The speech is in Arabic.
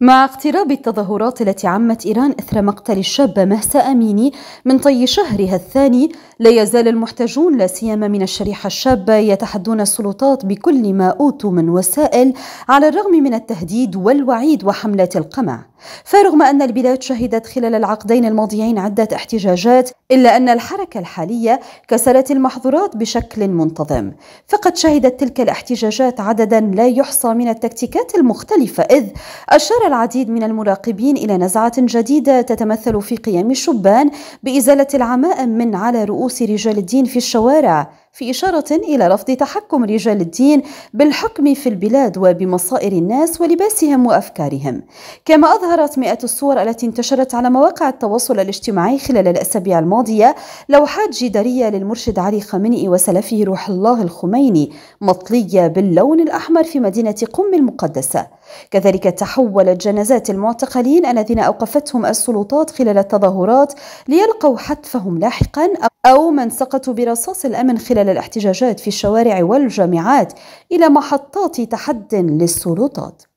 مع اقتراب التظاهرات التي عمت إيران إثر مقتل الشابة مهسا أميني من طي شهرها الثاني لا يزال المحتجون لا سيما من الشريحة الشابة يتحدون السلطات بكل ما أوتوا من وسائل على الرغم من التهديد والوعيد وحملات القمع فرغم أن البلاد شهدت خلال العقدين الماضيين عدة احتجاجات إلا أن الحركة الحالية كسرت المحظورات بشكل منتظم فقد شهدت تلك الاحتجاجات عددا لا يحصى من التكتيكات المختلفة إذ أشار العديد من المراقبين إلى نزعة جديدة تتمثل في قيام الشبان بإزالة العمائم من على رؤوس رؤوس رجال الدين في الشوارع في إشارة إلى رفض تحكم رجال الدين بالحكم في البلاد وبمصائر الناس ولباسهم وأفكارهم كما أظهرت مئات الصور التي انتشرت على مواقع التواصل الاجتماعي خلال الأسابيع الماضية لوحات جدارية للمرشد علي خامنئي وسلفه روح الله الخميني مطلية باللون الأحمر في مدينة قم المقدسة كذلك تحولت جنازات المعتقلين الذين أوقفتهم السلطات خلال التظاهرات ليلقوا حتفهم لاحقا أو من سقطوا برصاص الأمن خلال خلال الاحتجاجات في الشوارع والجامعات إلى محطات تحد للسلطات